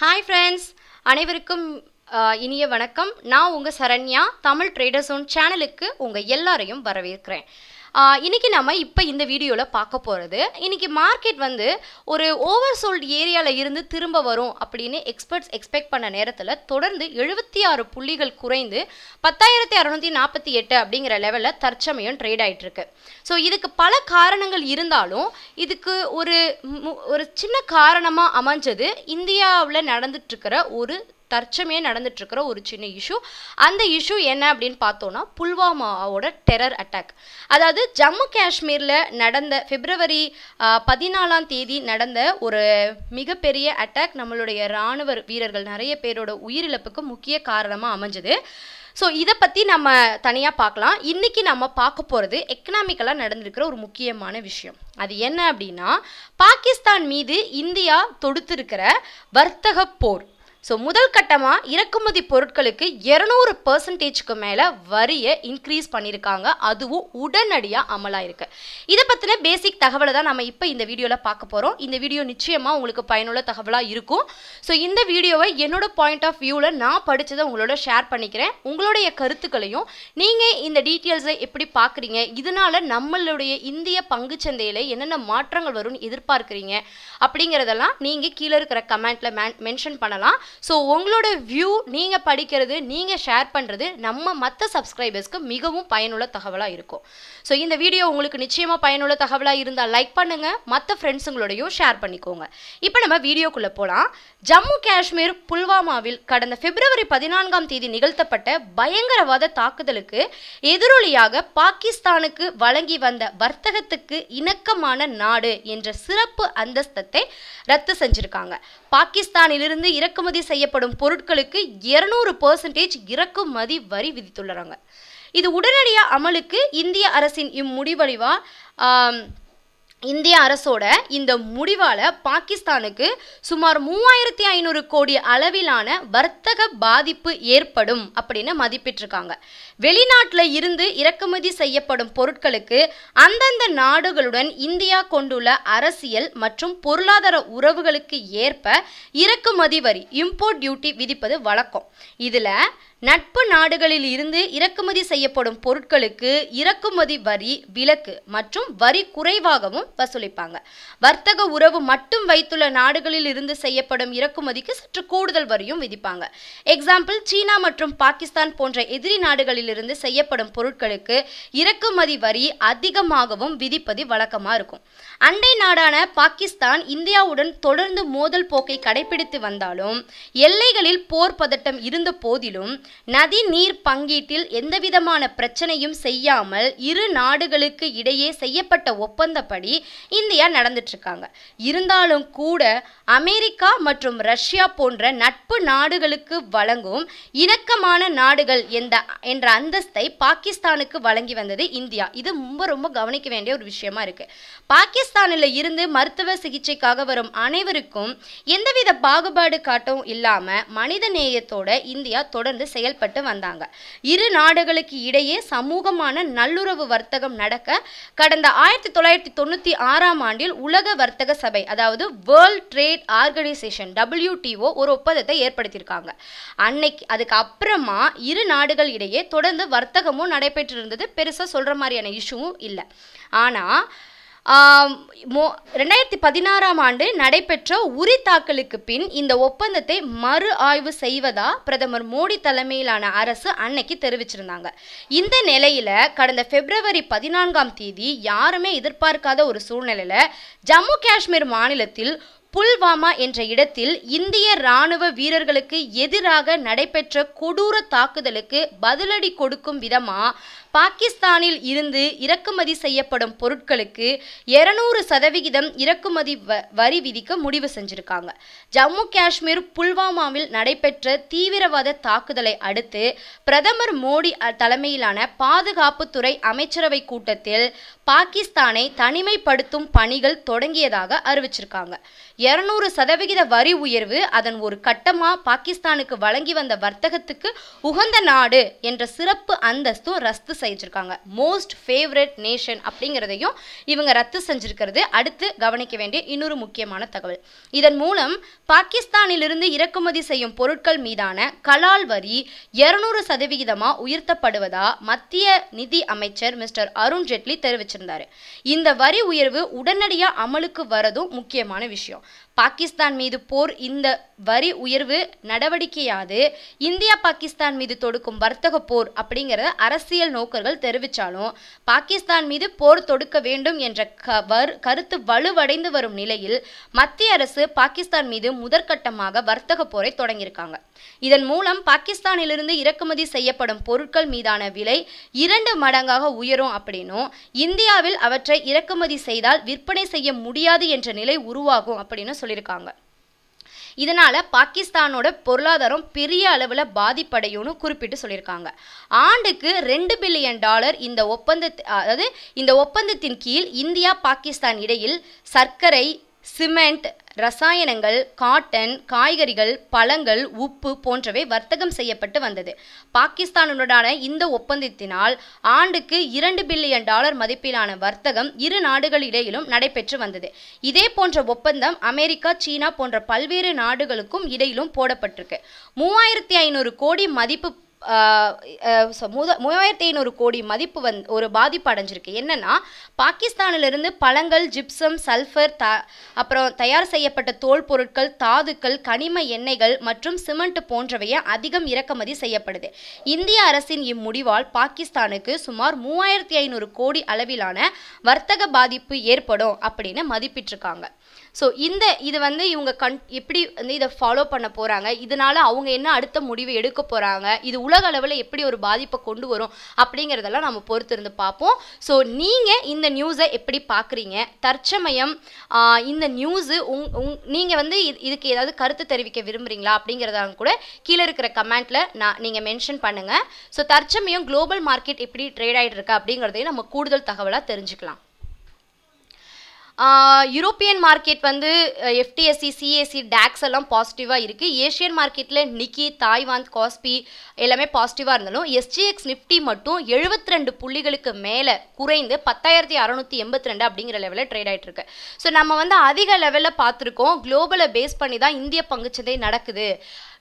hi friends அனைவருக்கும் இனிய வணக்கம் நான் உங்கள் சரண்யா தமிழ் ட்ரேடர்ஸ் ஒன் சேனலுக்கு உங்கள் எல்லாரையும் வரவேற்கிறேன் இன்றைக்கி நம்ம இப்போ இந்த வீடியோவில் பார்க்க போகிறது இன்றைக்கி மார்க்கெட் வந்து ஒரு ஓவர் சோல்டு ஏரியாவில் இருந்து திரும்ப வரும் அப்படின்னு எக்ஸ்பர்ட்ஸ் எக்ஸ்பெக்ட் பண்ண நேரத்தில் தொடர்ந்து எழுபத்தி ஆறு புள்ளிகள் குறைந்து பத்தாயிரத்தி அறநூற்றி நாற்பத்தி எட்டு அப்படிங்கிற லெவலில் தற்சமயம் ட்ரேட் ஆகிட்டுருக்கு ஸோ இதுக்கு பல காரணங்கள் இருந்தாலும் இதுக்கு ஒரு ஒரு சின்ன காரணமாக அமைஞ்சது இந்தியாவில் இருக்கிற ஒரு தற்சமே நடந்துட்டுருக்கிற ஒரு சின்ன இஷ்யூ அந்த இஷ்யூ என்ன அப்படின்னு பார்த்தோன்னா புல்வாமாவோட டெரர் அட்டாக் அதாவது ஜம்மு காஷ்மீரில் நடந்த பிப்ரவரி பதினாலாம் தேதி நடந்த ஒரு மிகப்பெரிய அட்டாக் நம்மளுடைய இராணுவ வீரர்கள் நிறைய பேரோட உயிரிழப்புக்கு முக்கிய காரணமாக அமைஞ்சது ஸோ இதை பற்றி நம்ம தனியாக பார்க்கலாம் இன்றைக்கி நம்ம பார்க்க போகிறது எக்கனாமிக்கலாக நடந்திருக்கிற ஒரு முக்கியமான விஷயம் அது என்ன அப்படின்னா பாகிஸ்தான் மீது இந்தியா தொடுத்திருக்கிற வர்த்தக போர் ஸோ முதல் கட்டமாக இறக்குமதி பொருட்களுக்கு இரநூறு பர்சன்டேஜ்க்கு மேலே வரியை இன்க்ரீஸ் பண்ணியிருக்காங்க அதுவும் உடனடியாக அமலாயிருக்கு இதை பற்றின பேசிக் தகவலை தான் நம்ம இப்போ இந்த வீடியோவில் பார்க்க போகிறோம் இந்த வீடியோ நிச்சயமாக உங்களுக்கு பயனுள்ள தகவலாக இருக்கும் ஸோ இந்த வீடியோவை என்னோட பாயிண்ட் ஆஃப் வியூவில் நான் படித்ததை உங்களோட ஷேர் பண்ணிக்கிறேன் உங்களுடைய கருத்துக்களையும் நீங்கள் இந்த டீட்டெயில்ஸை எப்படி பார்க்குறீங்க இதனால் நம்மளுடைய இந்திய பங்குச்சந்தையில் என்னென்ன மாற்றங்கள் வரும்னு எதிர்பார்க்குறீங்க அப்படிங்கிறதெல்லாம் நீங்கள் கீழே இருக்கிற கமெண்ட்டில் மென்ஷன் பண்ணலாம் ஸோ உங்களோட வியூ நீங்கள் படிக்கிறது நீங்கள் ஷேர் பண்ணுறது நம்ம மற்ற சப்ஸ்கிரைபர்ஸ்க்கு மிகவும் பயனுள்ள தகவலாக இருக்கும் ஸோ இந்த வீடியோ உங்களுக்கு நிச்சயமாக பயனுள்ள தகவலாக இருந்தால் லைக் பண்ணுங்கள் மற்ற ஃப்ரெண்ட்ஸுங்களோடையும் ஷேர் பண்ணிக்கோங்க இப்போ நம்ம வீடியோக்குள்ளே போகலாம் ஜம்மு காஷ்மீர் புல்வாமாவில் கடந்த பிப்ரவரி பதினான்காம் தேதி நிகழ்த்தப்பட்ட பயங்கரவாத தாக்குதலுக்கு எதிரொலியாக பாகிஸ்தானுக்கு வழங்கி வந்த வர்த்தகத்துக்கு இணக்கமான நாடு என்ற சிறப்பு அந்தஸ்தத்தை ரத்து செஞ்சிருக்காங்க பாகிஸ்தானிலிருந்து இறக்குமதி இறக்குமதி செய்யப்படும் பொருட்களுக்கு இருநூறு பர்சன்டேஜ் இறக்குமதி வரி விதித்துள்ளறாங்க இது உடனடியாக அமலுக்கு இந்திய அரசின் இம்முடிவழிவா இந்திய அரசோட இந்த முடிவால் பாகிஸ்தானுக்கு சுமார் மூவாயிரத்தி ஐநூறு கோடி அளவிலான வர்த்தக பாதிப்பு ஏற்படும் அப்படின்னு மதிப்பிட்டிருக்காங்க வெளிநாட்டில் இருந்து இறக்குமதி செய்யப்படும் பொருட்களுக்கு அந்தந்த நாடுகளுடன் இந்தியா கொண்டுள்ள அரசியல் மற்றும் பொருளாதார உறவுகளுக்கு ஏற்ப இறக்குமதி வரி இம்போர்ட் டியூட்டி விதிப்பது வழக்கம் இதில் நட்பு நாடுகளில் இருந்து இறக்குமதி செய்யப்படும் பொருட்களுக்கு இறக்குமதி வரி விலக்கு மற்றும் வரி குறைவாகவும் வசூலிப்பாங்க வர்த்தக உறவு மட்டும் வைத்துள்ள நாடுகளில் இருந்து செய்யப்படும் இறக்குமதிக்கு சற்று கூடுதல் வரியும் விதிப்பாங்க எக்ஸாம்பிள் சீனா மற்றும் பாகிஸ்தான் போன்ற எதிரி நாடுகளில் பொருட்களிலிருந்து செய்யப்படும் பொருட்களுக்கு இறக்குமதி வரி அதிகமாகவும் விதிப்பது வழக்கமாக இருக்கும் அண்டை நாடான பாகிஸ்தான் இந்தியாவுடன் தொடர்ந்து மோதல் போக்கை கடைபிடித்து வந்தாலும் எல்லைகளில் போர் பதட்டம் இருந்த போதிலும் நதி நீர் பங்கீட்டில் எந்தவிதமான பிரச்சனையும் செய்யாமல் இரு நாடுகளுக்கு இடையே செய்யப்பட்ட ஒப்பந்தப்படி இந்தியா நடந்துட்டு இருக்காங்க இருந்தாலும் கூட அமெரிக்கா மற்றும் ரஷ்யா போன்ற நட்பு நாடுகளுக்கு வழங்கும் இணக்கமான நாடுகள் என்ற அந்தஸ்தை பாகிஸ்தானுக்கு வழங்கி வந்தது இந்தியா இது ரொம்ப ரொம்ப கவனிக்க வேண்டிய ஒரு விஷயமா இருக்கு பாகிஸ்தானில் இருந்து மருத்துவ சிகிச்சைக்காக வரும் அனைவருக்கும் எந்தவித பாகுபாடு காட்டும் இல்லாம மனித நேயத்தோட இந்தியா தொடர்ந்து செயல்பட்டு வந்தாங்க இரு நாடுகளுக்கு இடையே சமூகமான நல்லுறவு வர்த்தகம் நடக்க கடந்த ஆயிரத்தி தொள்ளாயிரத்தி தொண்ணூற்றி ஆறாம் ஆண்டில் உலக வர்த்தக சபை அதாவது வேர்ல்ட் ட்ரேட் ஆர்கனைசேஷன் டபிள்யூடிஓ ஒரு ஒப்பந்தத்தை ஏற்படுத்தியிருக்காங்க அன்னைக்கு அதுக்கு அப்புறமா இரு நாடுகள் இடையே தொடர்ந்து தொடர்ந்து வர்த்தகமும் நடைபெற்றிருந்தது பெருசாக சொல்கிற மாதிரியான இஷ்யூவும் இல்லை ஆனால் மோ ரெண்டாயிரத்தி பதினாறாம் ஆண்டு நடைபெற்ற உரி தாக்கலுக்கு பின் இந்த ஒப்பந்தத்தை மறு ஆய்வு செய்வதா பிரதமர் மோடி தலைமையிலான அரசு அன்னைக்கு தெரிவிச்சிருந்தாங்க இந்த நிலையில் கடந்த பிப்ரவரி பதினான்காம் தேதி யாருமே எதிர்பார்க்காத ஒரு சூழ்நிலையில ஜம்மு காஷ்மீர் மாநிலத்தில் புல்வாமா என்ற இடத்தில் இந்திய ராணுவ வீரர்களுக்கு எதிராக நடைபெற்ற கொடூர தாக்குதலுக்கு பதிலடி கொடுக்கும் விதமா பாகிஸ்தானில் இருந்து இறக்குமதி செய்யப்படும் பொருட்களுக்கு இருநூறு சதவிகிதம் இறக்குமதி வரி விதிக்க முடிவு செஞ்சிருக்காங்க ஜம்மு காஷ்மீர் புல்வாமாவில் நடைபெற்ற தீவிரவாத தாக்குதலை அடுத்து பிரதமர் மோடி தலைமையிலான பாதுகாப்புத்துறை அமைச்சரவை கூட்டத்தில் பாகிஸ்தானை தனிமைப்படுத்தும் பணிகள் தொடங்கியதாக அறிவிச்சிருக்காங்க இருநூறு சதவிகித வரி உயர்வு அதன் ஒரு கட்டமாக பாகிஸ்தானுக்கு வழங்கி வந்த வர்த்தகத்துக்கு உகந்த நாடு என்ற சிறப்பு அந்தஸ்தும் ரத்து செஞ்சுருக்காங்க மோஸ்ட் ஃபேவரட் நேஷன் அப்படிங்கிறதையும் இவங்க ரத்து செஞ்சுருக்கிறது அடுத்து கவனிக்க வேண்டிய இன்னொரு முக்கியமான தகவல் இதன் மூலம் பாகிஸ்தானிலிருந்து இறக்குமதி செய்யும் பொருட்கள் மீதான கலால் வரி இருநூறு சதவிகிதமாக உயர்த்தப்படுவதா மத்திய நிதி அமைச்சர் மிஸ்டர் அருண் ஜேட்லி தெரிவிச்சிருந்தார் இந்த வரி உயர்வு உடனடியாக அமலுக்கு வரதும் முக்கியமான விஷயம் பாகிஸ்தான் மீது போர் இந்த வரி உயர்வு நடவடிக்கையாது இந்தியா பாகிஸ்தான் மீது தொடுக்கும் வர்த்தக போர் அப்படிங்கிறத அரசியல் நோக்க புரோக்கர்கள் தெரிவித்தாலும் பாகிஸ்தான் மீது போர் தொடுக்க வேண்டும் என்ற கருத்து வலுவடைந்து வரும் நிலையில் மத்திய அரசு பாகிஸ்தான் மீது முதற்கட்டமாக வர்த்தக போரை தொடங்கியிருக்காங்க இதன் மூலம் பாகிஸ்தானிலிருந்து இறக்குமதி செய்யப்படும் பொருட்கள் மீதான விலை இரண்டு மடங்காக உயரும் அப்படின்னும் இந்தியாவில் அவற்றை இறக்குமதி செய்தால் விற்பனை செய்ய முடியாது என்ற நிலை உருவாகும் அப்படின்னு சொல்லியிருக்காங்க இதனால் பாகிஸ்தானோட பொருளாதாரம் பெரிய அளவில் பாதிப்படையும்னு குறிப்பிட்டு சொல்லியிருக்காங்க ஆண்டுக்கு ரெண்டு பில்லியன் டாலர் இந்த ஒப்பந்த அதாவது இந்த ஒப்பந்தத்தின் கீழ் இந்தியா பாகிஸ்தான் இடையில் சர்க்கரை சிமெண்ட் ரசாயனங்கள் காட்டன் காய்கறிகள் பழங்கள் உப்பு போன்றவை வர்த்தகம் செய்யப்பட்டு வந்தது பாகிஸ்தானுடனான இந்த ஒப்பந்தத்தினால் ஆண்டுக்கு இரண்டு பில்லியன் டாலர் மதிப்பிலான வர்த்தகம் இரு நாடுகளிடையிலும் நடைபெற்று வந்தது இதே போன்ற ஒப்பந்தம் அமெரிக்கா சீனா போன்ற பல்வேறு நாடுகளுக்கும் இடையிலும் போடப்பட்டிருக்கு மூவாயிரத்தி ஐநூறு கோடி மதிப்பு முத மூவாயிரத்தி ஐநூறு கோடி மதிப்பு வந் ஒரு பாதிப்பு அடைஞ்சிருக்கு என்னென்னா பாகிஸ்தானிலிருந்து பழங்கள் ஜிப்சம் சல்ஃபர் த அப்புறம் தயார் செய்யப்பட்ட தோல் பொருட்கள் தாதுக்கள் கனிம எண்ணெய்கள் மற்றும் சிமெண்ட் போன்றவையை அதிகம் இறக்குமதி செய்யப்படுது இந்திய அரசின் இம்முடிவால் பாகிஸ்தானுக்கு சுமார் மூவாயிரத்தி ஐநூறு கோடி அளவிலான வர்த்தக பாதிப்பு ஏற்படும் அப்படின்னு மதிப்பிட்டிருக்காங்க ஸோ இந்த இது வந்து இவங்க கண் எப்படி வந்து இதை ஃபாலோ பண்ண போகிறாங்க இதனால் அவங்க என்ன அடுத்த முடிவு எடுக்க போகிறாங்க இது உலக அளவில் எப்படி ஒரு பாதிப்பை கொண்டு வரும் அப்படிங்கிறதெல்லாம் நம்ம பொறுத்திருந்து பார்ப்போம் ஸோ நீங்கள் இந்த நியூஸை எப்படி பார்க்குறீங்க தற்சமயம் இந்த நியூஸு உங் உங் நீங்கள் வந்து இதுக்கு ஏதாவது கருத்து தெரிவிக்க விரும்புகிறீங்களா அப்படிங்கிறதாலும் கூட கீழே இருக்கிற கமெண்ட்டில் நான் நீங்கள் மென்ஷன் பண்ணுங்கள் ஸோ தற்சமயம் குளோபல் மார்க்கெட் எப்படி ட்ரேட் ஆகிட்டு இருக்கா அப்படிங்கிறதையும் நம்ம கூடுதல் தகவலாக தெரிஞ்சுக்கலாம் யூரோப்பியன் மார்க்கெட் வந்து எஃப்டிஎஸ்சி சிஎஸ்சி டேக்ஸ் எல்லாம் பாசிட்டிவாக இருக்குது ஏஷியன் மார்க்கெட்டில் நிக்கி தாய்வான் காஸ்பி எல்லாமே பாசிட்டிவாக இருந்தாலும் எஸ்ஜிஎக்ஸ் நிஃப்டி மட்டும் எழுபத்தி ரெண்டு புள்ளிகளுக்கு மேலே குறைந்து பத்தாயிரத்தி அறநூற்றி எண்பத்தி ரெண்டு அப்படிங்கிற லெவலில் ட்ரேட் ஆகிட்டு இருக்கு ஸோ நம்ம வந்து அதிக லெவலில் பார்த்துருக்கோம் குளோபலை பேஸ் பண்ணி தான் இந்திய பங்குச்சந்தை நடக்குது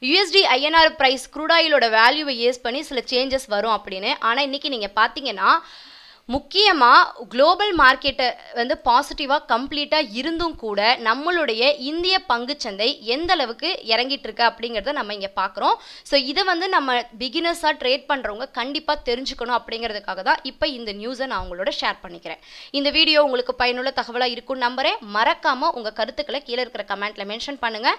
யூஎஸ்டி ஐஎன்ஆர் ப்ரைஸ் குரூடாயிலோட வேல்யூவை ஏஸ் பண்ணி சில சேஞ்சஸ் வரும் அப்படின்னு ஆனால் இன்றைக்கி நீங்கள் பார்த்தீங்கன்னா முக்கியமாக குளோபல் மார்க்கெட்டை வந்து பாசிட்டிவாக கம்ப்ளீட்டாக இருந்தும் கூட நம்மளுடைய இந்திய பங்குச்சந்தை எந்த அளவுக்கு இறங்கிட்டு இருக்கு அப்படிங்கிறத நம்ம இங்கே பார்க்குறோம் ஸோ இதை வந்து நம்ம பிகினர்ஸாக ட்ரேட் பண்ணுறவங்க கண்டிப்பாக தெரிஞ்சுக்கணும் அப்படிங்கிறதுக்காக தான் இப்போ இந்த நியூஸை நான் உங்களோட ஷேர் பண்ணிக்கிறேன் இந்த வீடியோ உங்களுக்கு பயனுள்ள தகவலாக இருக்கும் நம்புறேன் மறக்காமல் உங்கள் கருத்துக்களை கீழே இருக்கிற கமெண்ட்டில் மென்ஷன் பண்ணுங்கள்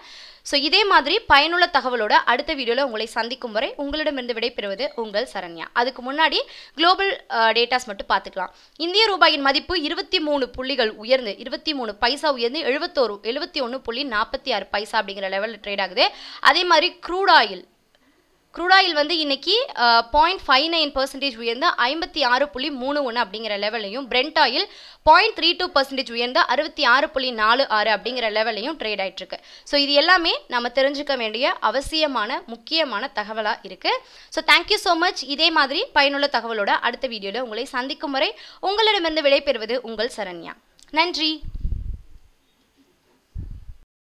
ஸோ இதே மாதிரி பயனுள்ள தகவலோட அடுத்த வீடியோவில் உங்களை சந்திக்கும் வரை உங்களிடமிருந்து விடைபெறுவது உங்கள் சரண்யா அதுக்கு முன்னாடி குளோபல் டேட்டாஸ் மட்டும் பார்த்துக்கலாம் இந்திய ரூபாயின் மதிப்பு இருபத்தி மூணு புள்ளிகள் உயர்ந்து இருபத்தி மூணு பைசா உயர்ந்து எழுபத்தோரு எழுபத்தி ஒன்று புள்ளி நாற்பத்தி ஆறு பைசா அப்படிங்கிற லெவலில் ட்ரேட் ஆகுது அதே மாதிரி க்ரூட் ஆயில் குரூடாயில் வந்து இன்னைக்கு பாயிண்ட் ஃபைவ் நைன் பர்சன்டேஜ் உயர்ந்து ஐம்பத்தி ஆறு புள்ளி மூணு ஒன்று அப்படிங்கிற லெவலையும் Brent oil point three two percentage உயர்ந்து அறுபத்தி ஆறு புள்ளி நாலு ஆறு அப்படிங்கிற லெவலையும் ட்ரேட் ஆகிட்டு இருக்கு ஸோ இது எல்லாமே நம்ம தெரிஞ்சுக்க வேண்டிய அவசியமான முக்கியமான தகவலாக இருக்கு ஸோ தேங்க்யூ ஸோ மச் இதே மாதிரி பயனுள்ள தகவலோட அடுத்த வீடியோவில் உங்களை சந்திக்கும் வரை உங்களிடமிருந்து விடைபெறுவது உங்கள் சரண்யா நன்றி